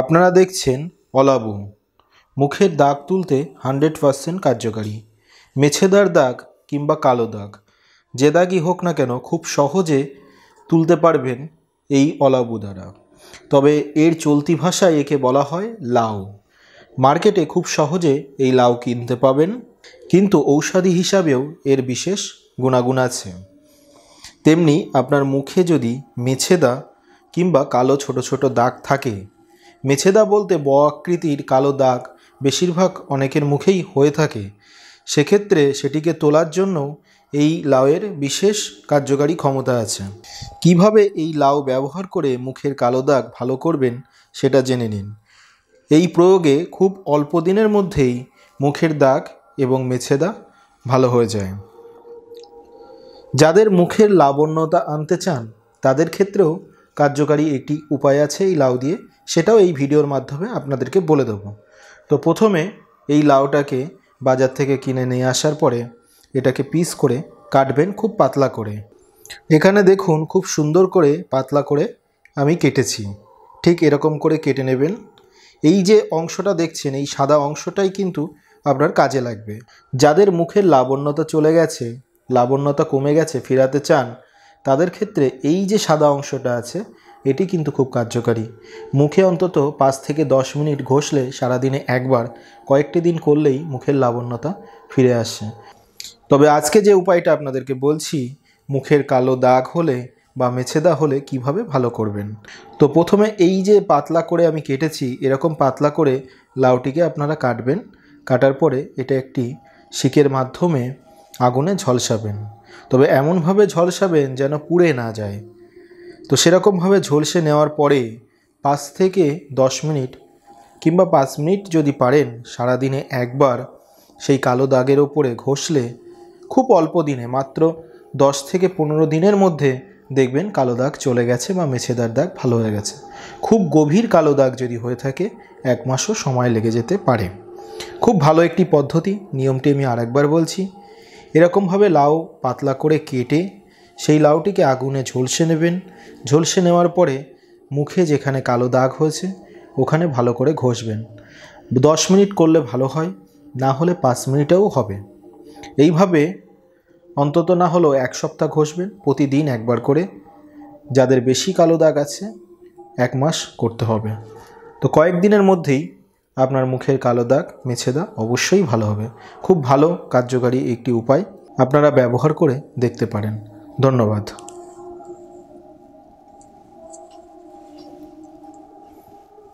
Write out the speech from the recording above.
আপনারা দেখছেন অলাবু মুখের দাগ তুলতে হান্ড্রেড পারসেন্ট কার্যকারী মেছেদার দাগ কিংবা কালো দাগ যে দাগই হোক না কেন খুব সহজে তুলতে পারবেন এই অলাবু দ্বারা তবে এর চলতি ভাষায় একে বলা হয় লাউ মার্কেটে খুব সহজে এই লাউ কিনতে পাবেন কিন্তু ঔষধি হিসাবেও এর বিশেষ গুণাগুণ আছে তেমনি আপনার মুখে যদি মেছেদা কিংবা কালো ছোট ছোট দাগ থাকে মেছেদা বলতে ব আকৃতির কালো দাগ বেশিরভাগ অনেকের মুখেই হয়ে থাকে সেক্ষেত্রে সেটিকে তোলার জন্য এই লাউয়ের বিশেষ কার্যকারী ক্ষমতা আছে কিভাবে এই লাউ ব্যবহার করে মুখের কালো দাগ ভালো করবেন সেটা জেনে নিন এই প্রয়োগে খুব অল্প দিনের মধ্যেই মুখের দাগ এবং মেছেদা ভালো হয়ে যায় যাদের মুখের লাবণ্যতা আনতে চান তাদের ক্ষেত্রেও কার্যকারী একটি উপায় আছে এই লাউ দিয়ে সেটাও এই ভিডিওর মাধ্যমে আপনাদেরকে বলে দেব তো প্রথমে এই লাউটাকে বাজার থেকে কিনে নিয়ে আসার পরে এটাকে পিস করে কাটবেন খুব পাতলা করে এখানে দেখুন খুব সুন্দর করে পাতলা করে আমি কেটেছি ঠিক এরকম করে কেটে নেবেন এই যে অংশটা দেখছেন এই সাদা অংশটাই কিন্তু আপনার কাজে লাগবে যাদের মুখের লাবণ্যতা চলে গেছে লাবণ্যতা কমে গেছে ফেরাতে চান তাদের ক্ষেত্রে এই যে সাদা অংশটা আছে এটি কিন্তু খুব কার্যকারী মুখে অন্তত পাঁচ থেকে দশ মিনিট ঘষলে সারাদিনে একবার কয়েকটি দিন করলেই মুখের লাবণ্যতা ফিরে আসে তবে আজকে যে উপায়টা আপনাদেরকে বলছি মুখের কালো দাগ হলে বা মেছেদা হলে কিভাবে ভালো করবেন তো প্রথমে এই যে পাতলা করে আমি কেটেছি এরকম পাতলা করে লাউটিকে আপনারা কাটবেন কাটার পরে এটা একটি শিকের মাধ্যমে আগুনে ঝলসাবেন তবে এমনভাবে ঝলসাবেন যেন পুড়ে না যায় তো সেরকমভাবে ঝলসে নেওয়ার পরে পাঁচ থেকে দশ মিনিট কিংবা পাঁচ মিনিট যদি পারেন সারাদিনে একবার সেই কালো দাগের ওপরে ঘষলে খুব অল্প দিনে মাত্র দশ থেকে পনেরো দিনের মধ্যে দেখবেন কালো দাগ চলে গেছে বা মেছেদার দাগ ভালো হয়ে গেছে খুব গভীর কালো দাগ যদি হয়ে থাকে এক মাসও সময় লেগে যেতে পারে খুব ভালো একটি পদ্ধতি নিয়মটি আমি আরেকবার বলছি এরকমভাবে লাউ পাতলা করে কেটে সেই লাউটিকে আগুনে ঝলসে নেবেন ঝলসে নেওয়ার পরে মুখে যেখানে কালো দাগ হয়েছে ওখানে ভালো করে ঘষবেন দশ মিনিট করলে ভালো হয় না হলে পাঁচ মিনিটেও হবে এইভাবে অন্তত না হলেও এক সপ্তাহ ঘষবেন প্রতিদিন একবার করে যাদের বেশি কালো দাগ আছে এক মাস করতে হবে তো কয়েকদিনের মধ্যেই আপনার মুখের কালো দাগ মেছে দা অবশ্যই ভালো হবে খুব ভালো কার্যকারী একটি উপায় আপনারা ব্যবহার করে দেখতে পারেন ধন্যবাদ